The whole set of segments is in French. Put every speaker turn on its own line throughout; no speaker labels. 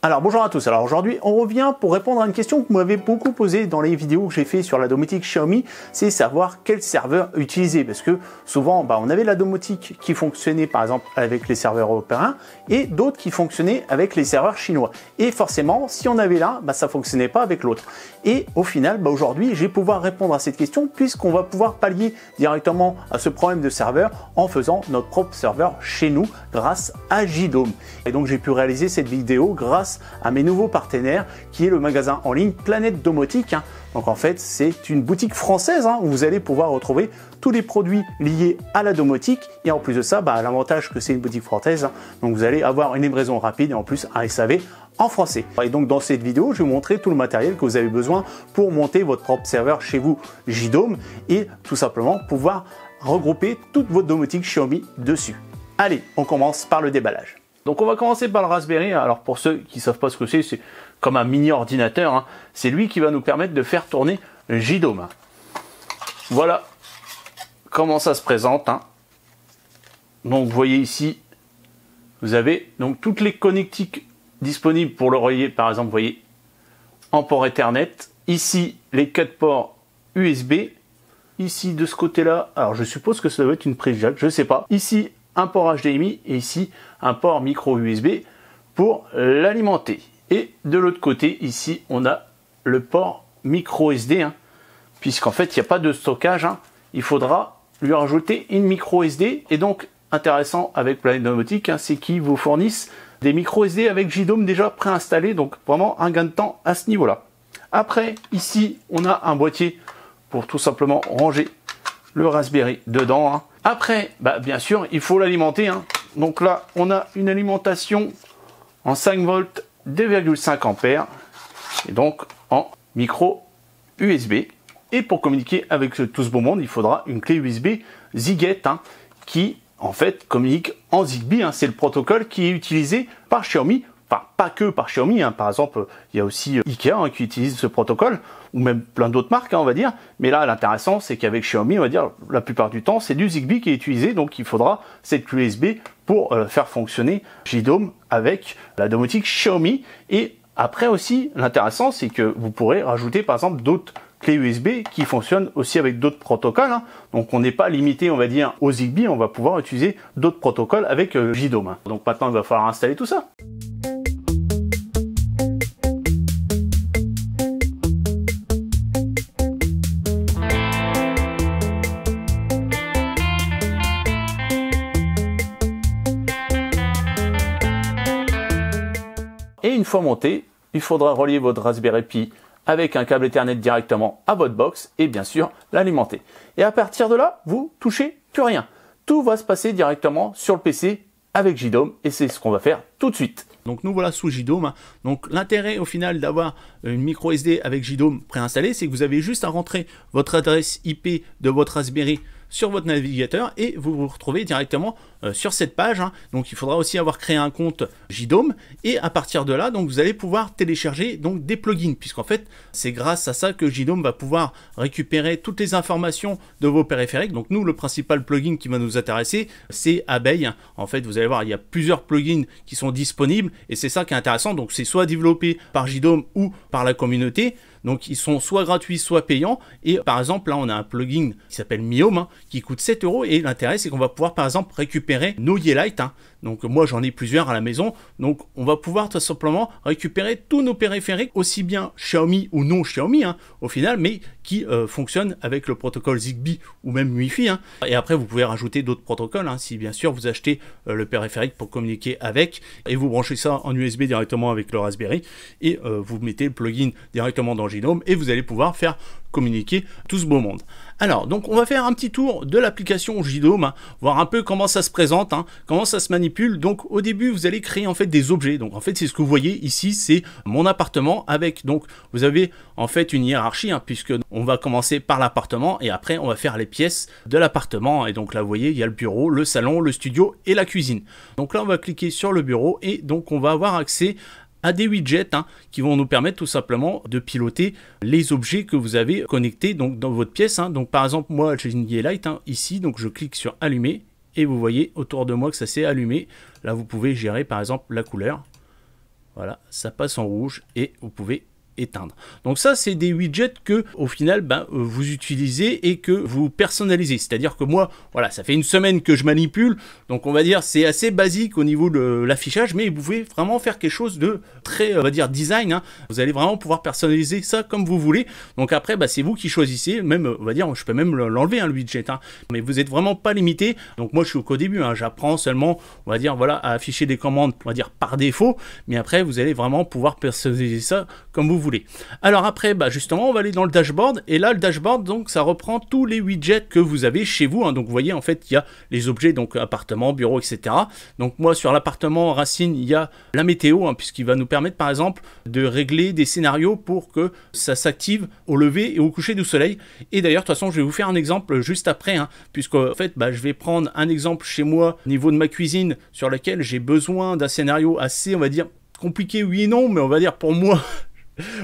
Alors bonjour à tous, alors aujourd'hui on revient pour répondre à une question que vous m'avez beaucoup posée dans les vidéos que j'ai fait sur la domotique Xiaomi, c'est savoir quel serveur utiliser parce que souvent bah, on avait la domotique qui fonctionnait par exemple avec les serveurs européens et d'autres qui fonctionnaient avec les serveurs chinois et forcément si on avait l'un ça bah, ça fonctionnait pas avec l'autre et au final bah, aujourd'hui je vais pouvoir répondre à cette question puisqu'on va pouvoir pallier directement à ce problème de serveur en faisant notre propre serveur chez nous grâce à JDOM et donc j'ai pu réaliser cette vidéo grâce à mes nouveaux partenaires qui est le magasin en ligne Planète Domotique. Hein. Donc en fait, c'est une boutique française hein, où vous allez pouvoir retrouver tous les produits liés à la domotique. Et en plus de ça, bah, l'avantage que c'est une boutique française, hein. donc vous allez avoir une livraison rapide et en plus un SAV en français. Et donc dans cette vidéo, je vais vous montrer tout le matériel que vous avez besoin pour monter votre propre serveur chez vous JDOM et tout simplement pouvoir regrouper toute votre domotique Xiaomi dessus. Allez, on commence par le déballage. Donc on va commencer par le Raspberry. Alors pour ceux qui ne savent pas ce que c'est, c'est comme un mini ordinateur. Hein. C'est lui qui va nous permettre de faire tourner JDOM. Voilà comment ça se présente. Hein. Donc vous voyez ici, vous avez donc toutes les connectiques disponibles pour le relier, Par exemple, vous voyez en port Ethernet. Ici, les quatre ports USB. Ici, de ce côté-là, alors je suppose que ça doit être une prise jack, je ne sais pas. Ici, un port HDMI et ici un port micro USB pour l'alimenter. Et de l'autre côté, ici, on a le port micro SD, hein, puisqu'en fait, il n'y a pas de stockage. Hein. Il faudra lui rajouter une micro SD. Et donc, intéressant avec Planet Domotique, hein, c'est qu'ils vous fournissent des micro SD avec JDOM déjà préinstallés. Donc, vraiment un gain de temps à ce niveau-là. Après, ici, on a un boîtier pour tout simplement ranger le Raspberry dedans. Après, bah, bien sûr, il faut l'alimenter. Hein. Donc là, on a une alimentation en 5 volts 2,5 a et donc en micro USB. Et pour communiquer avec tout ce beau monde, il faudra une clé USB Zigbee hein, qui en fait communique en Zigbee. Hein. C'est le protocole qui est utilisé par Xiaomi enfin pas que par Xiaomi, hein. par exemple il y a aussi euh, Ikea hein, qui utilise ce protocole, ou même plein d'autres marques hein, on va dire, mais là l'intéressant c'est qu'avec Xiaomi on va dire la plupart du temps c'est du Zigbee qui est utilisé, donc il faudra cette clé USB pour euh, faire fonctionner JDOM avec la domotique Xiaomi, et après aussi l'intéressant c'est que vous pourrez rajouter par exemple d'autres clés USB qui fonctionnent aussi avec d'autres protocoles. Donc on n'est pas limité, on va dire, au Zigbee, on va pouvoir utiliser d'autres protocoles avec JDOM. Euh, donc maintenant, il va falloir installer tout ça. fois monté, il faudra relier votre Raspberry Pi avec un câble Ethernet directement à votre box et bien sûr l'alimenter. Et à partir de là, vous touchez plus rien. Tout va se passer directement sur le PC avec JDOM et c'est ce qu'on va faire tout de suite. Donc nous voilà sous JDOM. Hein. Donc l'intérêt au final d'avoir une micro SD avec JDOM préinstallée, c'est que vous avez juste à rentrer votre adresse IP de votre Raspberry sur votre navigateur et vous vous retrouvez directement euh, sur cette page. Hein. Donc il faudra aussi avoir créé un compte JDOM et à partir de là, donc vous allez pouvoir télécharger donc des plugins puisqu'en fait c'est grâce à ça que JDOM va pouvoir récupérer toutes les informations de vos périphériques. Donc nous le principal plugin qui va nous intéresser c'est Abeille. En fait vous allez voir il y a plusieurs plugins qui sont disponibles et c'est ça qui est intéressant. Donc c'est soit développé par JDOM ou par la communauté. Donc ils sont soit gratuits, soit payants. Et par exemple, là, on a un plugin qui s'appelle Miome hein, qui coûte 7 euros. Et l'intérêt, c'est qu'on va pouvoir, par exemple, récupérer nos Light. Donc moi j'en ai plusieurs à la maison. Donc on va pouvoir tout simplement récupérer tous nos périphériques, aussi bien Xiaomi ou non Xiaomi hein, au final, mais qui euh, fonctionnent avec le protocole Zigbee ou même Wi-Fi. Hein. Et après vous pouvez rajouter d'autres protocoles hein, si bien sûr vous achetez euh, le périphérique pour communiquer avec et vous branchez ça en USB directement avec le Raspberry et euh, vous mettez le plugin directement dans Genome et vous allez pouvoir faire communiquer tout ce beau monde. Alors, donc on va faire un petit tour de l'application JDOM, hein, voir un peu comment ça se présente, hein, comment ça se manipule. Donc au début, vous allez créer en fait des objets. Donc en fait, c'est ce que vous voyez ici, c'est mon appartement avec. Donc vous avez en fait une hiérarchie, hein, puisque on va commencer par l'appartement et après on va faire les pièces de l'appartement. Et donc là, vous voyez, il y a le bureau, le salon, le studio et la cuisine. Donc là, on va cliquer sur le bureau et donc on va avoir accès à des widgets hein, qui vont nous permettre tout simplement de piloter les objets que vous avez connectés donc, dans votre pièce. Hein. Donc par exemple moi j'ai une Gay hein, ici, donc je clique sur allumer et vous voyez autour de moi que ça s'est allumé. Là vous pouvez gérer par exemple la couleur. Voilà, ça passe en rouge et vous pouvez éteindre. Donc ça, c'est des widgets que, au final, ben, euh, vous utilisez et que vous personnalisez. C'est-à-dire que moi, voilà, ça fait une semaine que je manipule, donc on va dire c'est assez basique au niveau de l'affichage, mais vous pouvez vraiment faire quelque chose de très, euh, on va dire, design. Hein. Vous allez vraiment pouvoir personnaliser ça comme vous voulez. Donc après, ben, c'est vous qui choisissez. Même, on va dire, je peux même l'enlever, hein, le widget. Hein. Mais vous n'êtes vraiment pas limité. Donc moi, je suis au co début. Hein. J'apprends seulement, on va dire, voilà, à afficher des commandes, on va dire, par défaut. Mais après, vous allez vraiment pouvoir personnaliser ça comme vous voulez. Alors après, bah justement, on va aller dans le dashboard. Et là, le dashboard, donc, ça reprend tous les widgets que vous avez chez vous. Hein. Donc, vous voyez, en fait, il y a les objets, donc appartement, bureau, etc. Donc, moi, sur l'appartement Racine, il y a la météo, hein, puisqu'il va nous permettre, par exemple, de régler des scénarios pour que ça s'active au lever et au coucher du soleil. Et d'ailleurs, de toute façon, je vais vous faire un exemple juste après, hein, puisque, en fait, bah, je vais prendre un exemple chez moi, au niveau de ma cuisine, sur laquelle j'ai besoin d'un scénario assez, on va dire, compliqué, oui et non, mais on va dire pour moi,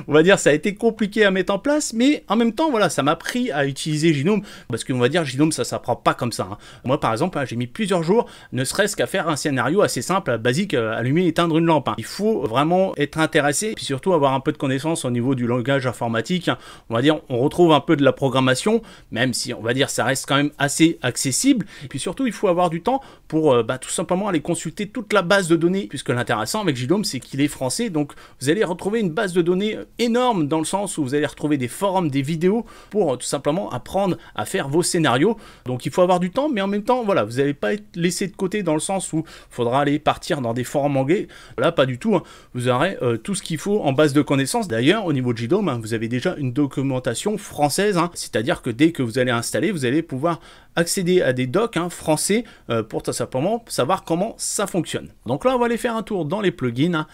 on va dire ça a été compliqué à mettre en place, mais en même temps, voilà, ça m'a pris à utiliser Gnome, parce qu'on va dire Gnome, ça s'apprend pas comme ça. Hein. Moi, par exemple, hein, j'ai mis plusieurs jours, ne serait-ce qu'à faire un scénario assez simple, basique, euh, allumer allumer, éteindre une lampe. Hein. Il faut vraiment être intéressé, puis surtout avoir un peu de connaissance au niveau du langage informatique. On va dire, on retrouve un peu de la programmation, même si on va dire ça reste quand même assez accessible. Et puis surtout, il faut avoir du temps pour euh, bah, tout simplement aller consulter toute la base de données, puisque l'intéressant avec Gnome, c'est qu'il est français, donc vous allez retrouver une base de données énorme dans le sens où vous allez retrouver des forums, des vidéos pour euh, tout simplement apprendre à faire vos scénarios. Donc il faut avoir du temps, mais en même temps, voilà, vous n'allez pas être laissé de côté dans le sens où il faudra aller partir dans des forums anglais. Là, pas du tout. Hein. Vous aurez euh, tout ce qu'il faut en base de connaissances. D'ailleurs, au niveau de JDOM, hein, vous avez déjà une documentation française, hein. c'est-à-dire que dès que vous allez installer, vous allez pouvoir accéder à des docs français euh, pour tout simplement savoir comment ça fonctionne. Donc là, on va aller faire un tour dans les plugins.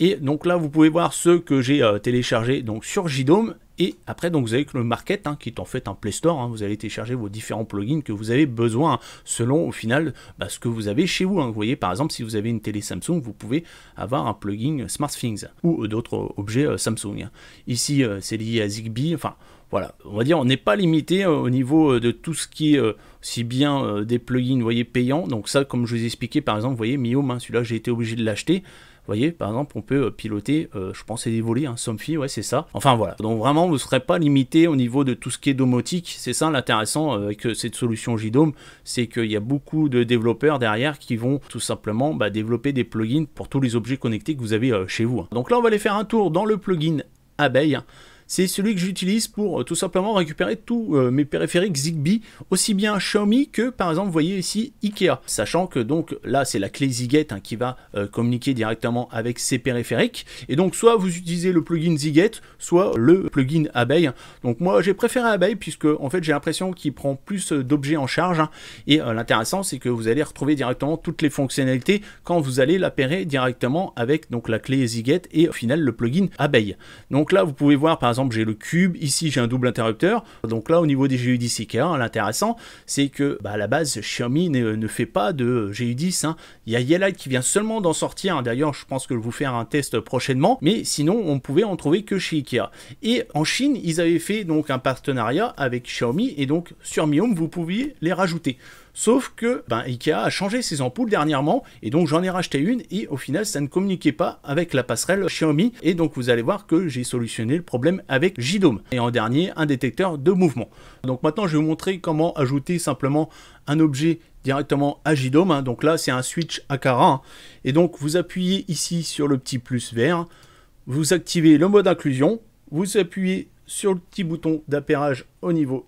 Et donc là, vous pouvez voir ce que j'ai euh, téléchargé donc, sur JDOM. Et après, donc, vous avez le Market, hein, qui est en fait un Play Store. Hein. vous allez télécharger vos différents plugins que vous avez besoin, hein, selon au final bah, ce que vous avez chez vous. Vous voyez, par exemple, si vous avez une télé Samsung, vous pouvez avoir un plugin SmartThings ou euh, d'autres euh, objets Samsung. Ici, c'est lié à Zigbee. Enfin, voilà, on va dire, on n'est pas limité au niveau de tout ce qui est si bien des plugins, vous voyez, payants. Donc ça, comme je vous ai expliqué, par exemple, vous voyez, Miome, celui-là, j'ai été obligé de l'acheter voyez, par exemple, on peut euh, piloter, euh, je pense, des volets, un hein. Somfy, ouais, c'est ça. Enfin voilà. Donc vraiment, vous ne serez pas limité au niveau de tout ce qui est domotique. C'est ça l'intéressant euh, avec cette solution JDOM, c'est qu'il y a beaucoup de développeurs derrière qui vont tout simplement bah, développer des plugins pour tous les objets connectés que vous avez chez vous. Hein. Donc là, on va aller faire un tour dans le plugin abeille. Hein c'est celui que j'utilise pour euh, tout simplement récupérer tous euh, mes périphériques Zigbee, aussi bien Xiaomi que par exemple, vous voyez ici Ikea. Sachant que donc là, c'est la clé Ziget hein, qui va euh, communiquer directement avec ces périphériques. Et donc, soit vous utilisez le plugin Zigbee soit le plugin Abeille. Donc, moi, j'ai préféré Abeille puisque en fait, j'ai l'impression qu'il prend plus d'objets en charge. Hein. et l'intéressant, c'est que vous allez retrouver directement toutes les fonctionnalités quand vous allez la directement avec donc la clé Zigbee et au final le plugin Abeille. Donc là, vous pouvez voir par exemple j'ai le cube, ici j'ai un double interrupteur. Donc là, au niveau des GU10 IKEA, l'intéressant, c'est que bah, à la base, Xiaomi ne, fait pas de GU10. Hein. Il y a qui vient seulement d'en sortir. Hein. D'ailleurs, je pense que je vous faire un test prochainement. Mais sinon, on pouvait en trouver que chez IKEA. Et en Chine, ils avaient fait donc un partenariat avec Xiaomi. Et donc, sur Mi Home, vous pouviez les rajouter. Sauf que ben, Ikea a changé ses ampoules dernièrement et donc j'en ai racheté une et au final ça ne communiquait pas avec la passerelle Xiaomi et donc vous allez voir que j'ai solutionné le problème avec JDOM et en dernier un détecteur de mouvement. Donc maintenant je vais vous montrer comment ajouter simplement un objet directement à JDOM. Hein. Donc là c'est un switch Akara hein. et donc vous appuyez ici sur le petit plus vert, vous activez le mode inclusion, vous appuyez sur le petit bouton d'appairage au niveau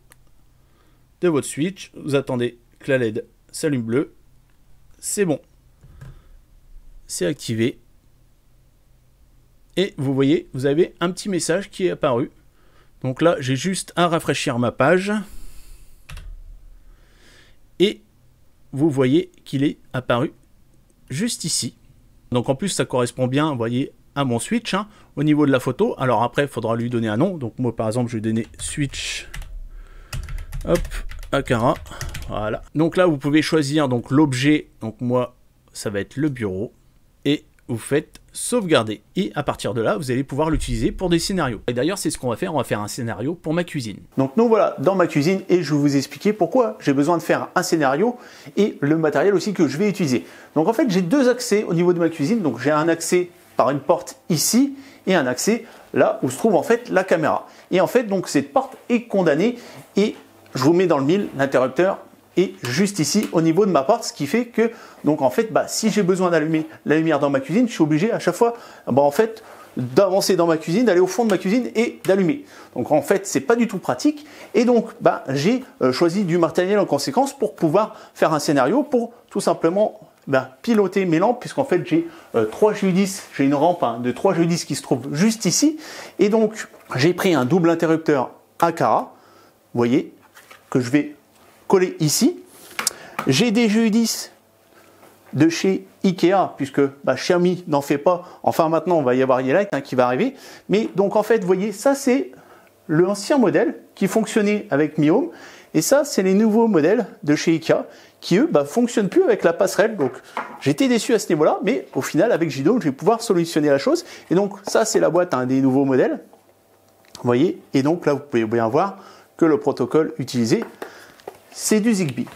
de votre switch, vous attendez que la LED s'allume bleu. C'est bon. C'est activé. Et vous voyez, vous avez un petit message qui est apparu. Donc là, j'ai juste à rafraîchir ma page. Et vous voyez qu'il est apparu juste ici. Donc en plus, ça correspond bien, vous voyez, à mon switch hein, au niveau de la photo. Alors après, il faudra lui donner un nom. Donc moi, par exemple, je vais donner switch. Hop, Akara. Voilà. Donc là, vous pouvez choisir donc l'objet. Donc moi, ça va être le bureau. Et vous faites sauvegarder. Et à partir de là, vous allez pouvoir l'utiliser pour des scénarios. Et d'ailleurs, c'est ce qu'on va faire. On va faire un scénario pour ma cuisine. Donc nous voilà dans ma cuisine et je vais vous expliquer pourquoi j'ai besoin de faire un scénario et le matériel aussi que je vais utiliser. Donc en fait, j'ai deux accès au niveau de ma cuisine. Donc j'ai un accès par une porte ici et un accès là où se trouve en fait la caméra. Et en fait, donc cette porte est condamnée et je vous mets dans le mille, l'interrupteur et juste ici au niveau de ma porte, ce qui fait que, donc en fait, bah, si j'ai besoin d'allumer la lumière dans ma cuisine, je suis obligé à chaque fois, bah, en fait, d'avancer dans ma cuisine, d'aller au fond de ma cuisine et d'allumer. Donc en fait, c'est pas du tout pratique. Et donc, bah, j'ai euh, choisi du matériel en conséquence pour pouvoir faire un scénario pour tout simplement bah, piloter mes lampes, puisqu'en fait, j'ai 3 euh, j'ai une rampe hein, de 3 judices 10 qui se trouve juste ici. Et donc, j'ai pris un double interrupteur Akara, vous voyez, que je vais collé ici. J'ai des jeux 10 de chez Ikea, puisque Xiaomi n'en fait pas. Enfin, maintenant, on va y avoir Yelite hein, qui va arriver. Mais donc, en fait, vous voyez, ça, c'est l'ancien modèle qui fonctionnait avec Mi Home. Et ça, c'est les nouveaux modèles de chez Ikea qui, eux, ne bah, fonctionnent plus avec la passerelle. Donc, j'étais déçu à ce niveau-là. Mais au final, avec Jido, je vais pouvoir solutionner la chose. Et donc, ça, c'est la boîte un des nouveaux modèles. Vous voyez Et donc, là, vous pouvez bien voir que le protocole utilisé c'est du Zigbee.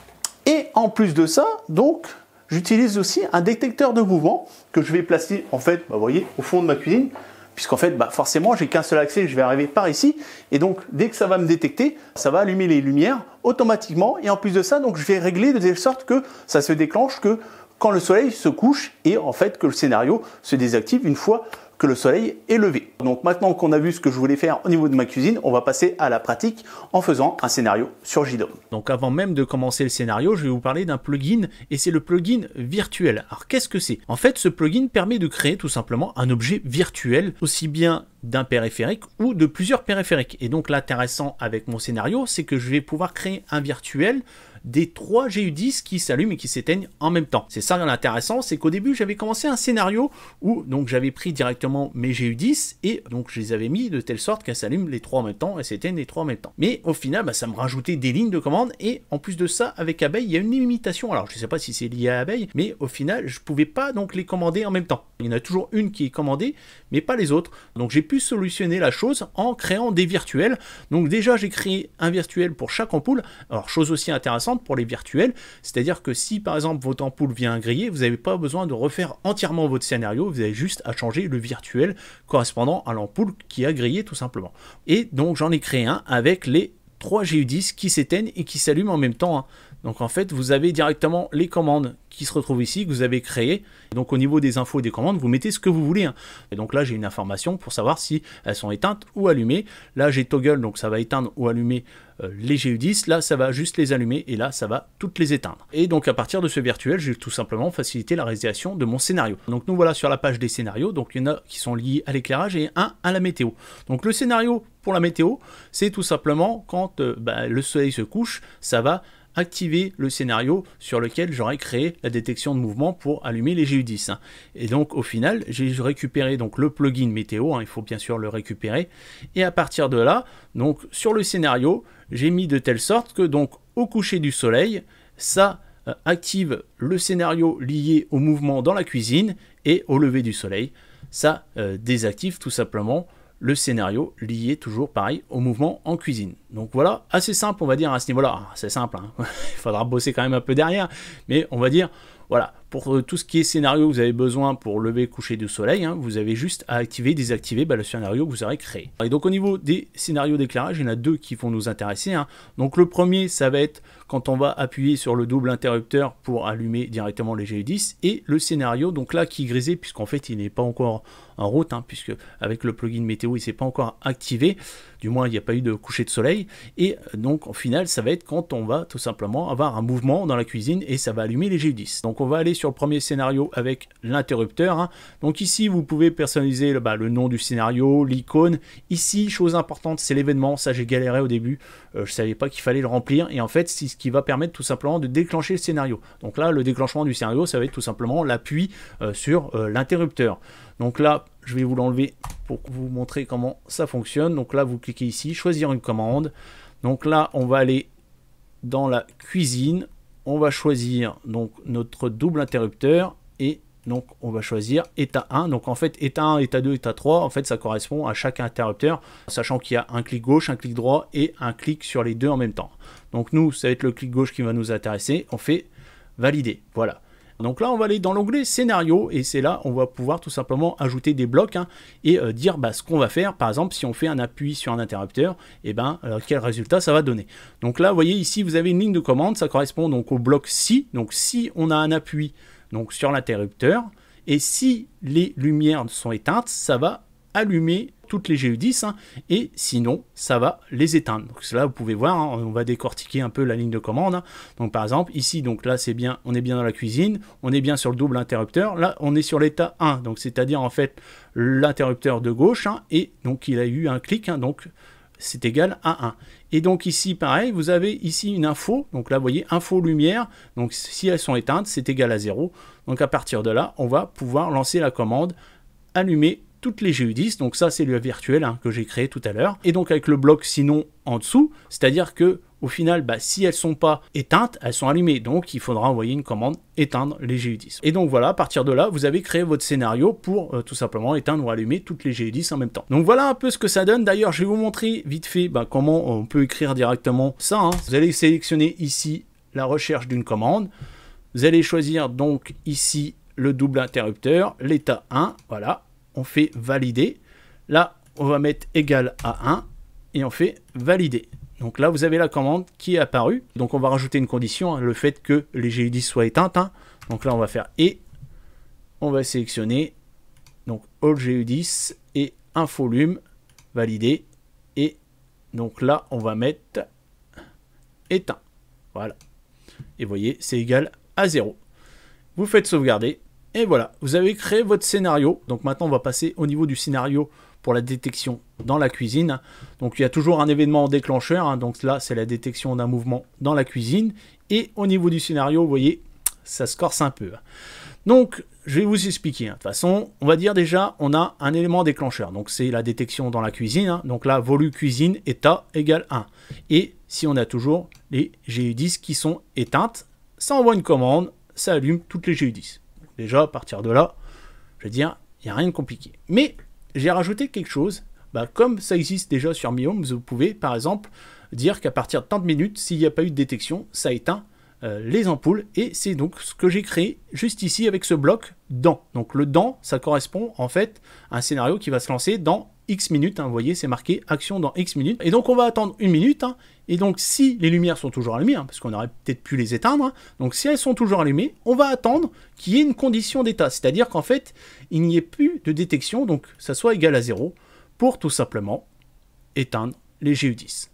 Et en plus de ça, donc, j'utilise aussi un détecteur de mouvement que je vais placer, en fait, bah, vous voyez, au fond de ma cuisine, puisqu'en fait, bah, forcément, j'ai qu'un seul accès, je vais arriver par ici, et donc, dès que ça va me détecter, ça va allumer les lumières automatiquement, et en plus de ça, donc, je vais régler de telle sorte que ça se déclenche que quand le soleil se couche, et en fait, que le scénario se désactive une fois le soleil est levé. Donc maintenant qu'on a vu ce que je voulais faire au niveau de ma cuisine, on va passer à la pratique en faisant un scénario sur JDOM. Donc avant même de commencer le scénario, je vais vous parler d'un plugin et c'est le plugin virtuel. Alors qu'est-ce que c'est En fait, ce plugin permet de créer tout simplement un objet virtuel, aussi bien d'un périphérique ou de plusieurs périphériques. Et donc l'intéressant avec mon scénario, c'est que je vais pouvoir créer un virtuel des trois GU10 qui s'allument et qui s'éteignent en même temps. C'est ça l'intéressant, c'est qu'au début j'avais commencé un scénario où donc j'avais pris directement mes GU10 et donc je les avais mis de telle sorte qu'elles s'allument les trois en même temps et s'éteignent les trois en même temps. Mais au final, bah, ça me rajoutait des lignes de commande et en plus de ça, avec Abeille, il y a une limitation. Alors je sais pas si c'est lié à Abeille, mais au final, je pouvais pas donc les commander en même temps. Il y en a toujours une qui est commandée, mais pas les autres. Donc j'ai pu solutionner la chose en créant des virtuels. Donc déjà j'ai créé un virtuel pour chaque ampoule. Alors chose aussi intéressante pour les virtuels, c'est-à-dire que si par exemple votre ampoule vient griller, vous n'avez pas besoin de refaire entièrement votre scénario, vous avez juste à changer le virtuel correspondant à l'ampoule qui a grillé tout simplement. Et donc j'en ai créé un avec les 3 GU10 qui s'éteignent et qui s'allument en même temps. Hein. Donc en fait, vous avez directement les commandes qui se retrouvent ici, que vous avez créées. Donc au niveau des infos et des commandes, vous mettez ce que vous voulez. Hein. Et donc là, j'ai une information pour savoir si elles sont éteintes ou allumées. Là, j'ai toggle, donc ça va éteindre ou allumer euh, les GU10. Là, ça va juste les allumer et là, ça va toutes les éteindre. Et donc à partir de ce virtuel, j'ai tout simplement facilité la réalisation de mon scénario. Donc nous voilà sur la page des scénarios. Donc il y en a qui sont liés à l'éclairage et un à la météo. Donc le scénario pour la météo, c'est tout simplement quand euh, bah, le soleil se couche, ça va activer le scénario sur lequel j'aurais créé la détection de mouvement pour allumer les GU10. Et donc au final, j'ai récupéré donc le plugin météo, hein, il faut bien sûr le récupérer. Et à partir de là, donc sur le scénario, j'ai mis de telle sorte que donc au coucher du soleil, ça euh, active le scénario lié au mouvement dans la cuisine et au lever du soleil, ça euh, désactive tout simplement le scénario lié toujours pareil au mouvement en cuisine. Donc voilà, assez simple on va dire à ce niveau-là. Ah, c'est simple, hein. il faudra bosser quand même un peu derrière, mais on va dire voilà, pour euh, tout ce qui est scénario vous avez besoin pour lever coucher du soleil, hein, vous avez juste à activer, désactiver bah, le scénario que vous aurez créé. Et donc au niveau des scénarios d'éclairage, il y en a deux qui vont nous intéresser. Hein. Donc le premier, ça va être quand on va appuyer sur le double interrupteur pour allumer directement les G10 et le scénario donc là qui grisait puisqu'en fait il n'est pas encore en route hein, puisque avec le plugin météo il s'est pas encore activé du moins il n'y a pas eu de coucher de soleil et euh, donc au final ça va être quand on va tout simplement avoir un mouvement dans la cuisine et ça va allumer les G10 donc on va aller sur le premier scénario avec l'interrupteur hein. donc ici vous pouvez personnaliser le, bas le nom du scénario l'icône ici chose importante c'est l'événement ça j'ai galéré au début Je euh, je savais pas qu'il fallait le remplir et en fait si ce va permettre tout simplement de déclencher le scénario. Donc là, le déclenchement du scénario, ça va être tout simplement l'appui euh, sur euh, l'interrupteur. Donc là, je vais vous l'enlever pour vous montrer comment ça fonctionne. Donc là, vous cliquez ici, choisir une commande. Donc là, on va aller dans la cuisine. On va choisir donc notre double interrupteur et donc on va choisir état 1. Donc en fait état 1, état 2, état 3, en fait ça correspond à chaque interrupteur, sachant qu'il y a un clic gauche, un clic droit et un clic sur les deux en même temps. Donc nous, ça va être le clic gauche qui va nous intéresser. On fait valider. Voilà. Donc là, on va aller dans l'onglet scénario et c'est là on va pouvoir tout simplement ajouter des blocs hein, et euh, dire bah, ce qu'on va faire. Par exemple, si on fait un appui sur un interrupteur, et eh ben euh, quel résultat ça va donner. Donc là, vous voyez ici, vous avez une ligne de commande, ça correspond donc au bloc si. Donc si on a un appui donc sur l'interrupteur et si les lumières sont éteintes, ça va allumer toutes les GU10 e hein, et sinon ça va les éteindre. Donc cela, vous pouvez voir, hein, on va décortiquer un peu la ligne de commande. Hein. Donc par exemple ici donc là c'est bien, on est bien dans la cuisine, on est bien sur le double interrupteur. Là on est sur l'état 1 donc c'est-à-dire en fait l'interrupteur de gauche et donc il a eu un clic donc c'est égal à 1. Et donc ici, pareil, vous avez ici une info. Donc là, vous voyez, info lumière. Donc si elles sont éteintes, c'est égal à 0. Donc à partir de là, on va pouvoir lancer la commande allumer toutes les GU10, donc ça c'est le virtuel hein, que j'ai créé tout à l'heure, et donc avec le bloc sinon en dessous, c'est-à-dire que au final, bah, si elles sont pas éteintes, elles sont allumées. Donc, il faudra envoyer une commande éteindre les GU10. Et donc voilà, à partir de là, vous avez créé votre scénario pour euh, tout simplement éteindre ou allumer toutes les GU10 en même temps. Donc voilà un peu ce que ça donne. D'ailleurs, je vais vous montrer vite fait bah, comment on peut écrire directement ça. Hein. Vous allez sélectionner ici la recherche d'une commande. Vous allez choisir donc ici le double interrupteur, l'état 1, voilà, on fait valider. Là, on va mettre égal à 1 et on fait valider. Donc là, vous avez la commande qui est apparue. Donc on va rajouter une condition, hein, le fait que les GU10 soient éteintes. Hein. Donc là, on va faire et, on va sélectionner donc all GU10 et un volume validé. Et donc là, on va mettre éteint. Voilà. Et vous voyez, c'est égal à 0. Vous faites sauvegarder. Et voilà, vous avez créé votre scénario. Donc maintenant, on va passer au niveau du scénario pour la détection dans la cuisine. Donc il y a toujours un événement déclencheur. Hein. Donc là, c'est la détection d'un mouvement dans la cuisine. Et au niveau du scénario, vous voyez, ça se corse un peu. Donc, je vais vous expliquer. Hein. De toute façon, on va dire déjà, on a un élément déclencheur. Donc, c'est la détection dans la cuisine. Hein. Donc là, volume cuisine, état égale 1. Et si on a toujours les GU10 qui sont éteintes, ça envoie une commande, ça allume toutes les GU10. Déjà, à partir de là, je veux dire, il n'y a rien de compliqué. Mais j'ai rajouté quelque chose. Bah, comme ça existe déjà sur mi vous pouvez par exemple dire qu'à partir de tant de minutes, s'il n'y a pas eu de détection, ça éteint euh, les ampoules. Et c'est donc ce que j'ai créé juste ici avec ce bloc dans. Donc le dans, ça correspond en fait à un scénario qui va se lancer dans X minutes. Hein, vous voyez, c'est marqué action dans X minutes. Et donc on va attendre une minute. Hein. et donc si les lumières sont toujours allumées, hein, parce qu'on aurait peut-être pu les éteindre, donc si elles sont toujours allumées, on va attendre qu'il y ait une condition d'état. C'est-à-dire qu'en fait, il n'y ait plus de détection, donc ça soit égal à 0, pour tout simplement éteindre les GU10.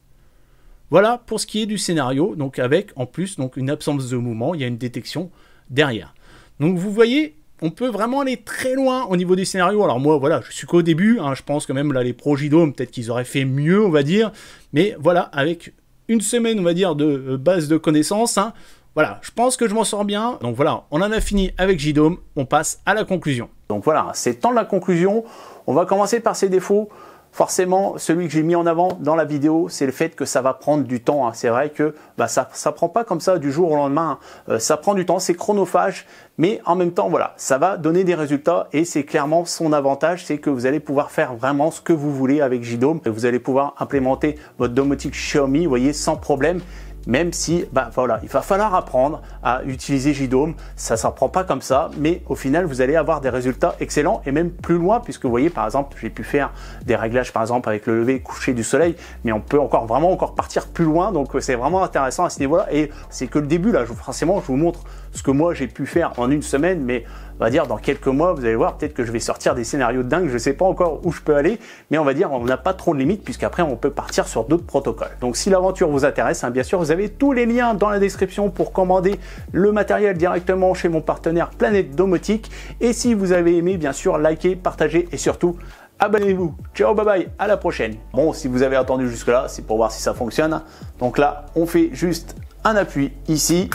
Voilà pour ce qui est du scénario, donc avec en plus donc une absence de mouvement, il y a une détection derrière. Donc vous voyez, on peut vraiment aller très loin au niveau des scénarios. Alors moi, voilà, je suis qu'au début, hein. je pense que même là, les Progidomes, peut-être qu'ils auraient fait mieux, on va dire. Mais voilà, avec une semaine, on va dire, de euh, base de connaissances, hein. voilà, je pense que je m'en sors bien. Donc voilà, on en a fini avec Jidome, on passe à la conclusion. Donc voilà, c'est temps de la conclusion. On va commencer par ses défauts. Forcément, celui que j'ai mis en avant dans la vidéo, c'est le fait que ça va prendre du temps. Hein. C'est vrai que bah, ça ne prend pas comme ça du jour au lendemain. Hein. Euh, ça prend du temps, c'est chronophage, mais en même temps, voilà, ça va donner des résultats et c'est clairement son avantage, c'est que vous allez pouvoir faire vraiment ce que vous voulez avec JDOM. Vous allez pouvoir implémenter votre domotique Xiaomi, vous voyez, sans problème même si bah, voilà, il va falloir apprendre à utiliser J-Dome, Ça ne s'apprend pas comme ça, mais au final, vous allez avoir des résultats excellents et même plus loin, puisque vous voyez, par exemple, j'ai pu faire des réglages, par exemple, avec le lever coucher du soleil, mais on peut encore vraiment encore partir plus loin. Donc, c'est vraiment intéressant à ce niveau-là. Et c'est que le début, là, je, forcément, je vous montre ce que moi j'ai pu faire en une semaine, mais on va dire dans quelques mois, vous allez voir, peut-être que je vais sortir des scénarios dingues, je sais pas encore où je peux aller, mais on va dire on n'a pas trop de limites puisqu'après on peut partir sur d'autres protocoles. Donc si l'aventure vous intéresse, hein, bien sûr, vous avez tous les liens dans la description pour commander le matériel directement chez mon partenaire Planète Domotique. Et si vous avez aimé, bien sûr, likez, partagez et surtout abonnez-vous. Ciao, bye bye, à la prochaine. Bon, si vous avez attendu jusque-là, c'est pour voir si ça fonctionne. Donc là, on fait juste un appui ici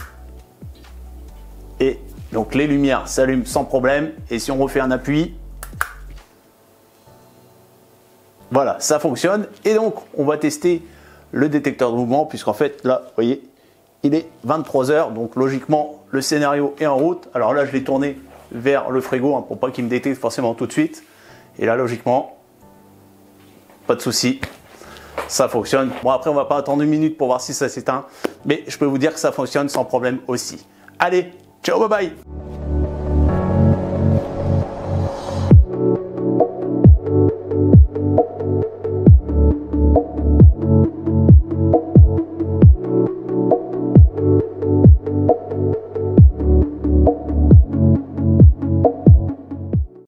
et donc les lumières s'allument sans problème. Et si on refait un appui, voilà, ça fonctionne. Et donc, on va tester le détecteur de mouvement, puisqu'en fait, là, vous voyez, il est 23 heures Donc logiquement, le scénario est en route. Alors là, je l'ai tourné vers le frigo hein, pour pas qu'il me détecte forcément tout de suite. Et là, logiquement, pas de souci, ça fonctionne. Bon, après, on va pas attendre une minute pour voir si ça s'éteint, mais je peux vous dire que ça fonctionne sans problème aussi. Allez, Ciao, bye bye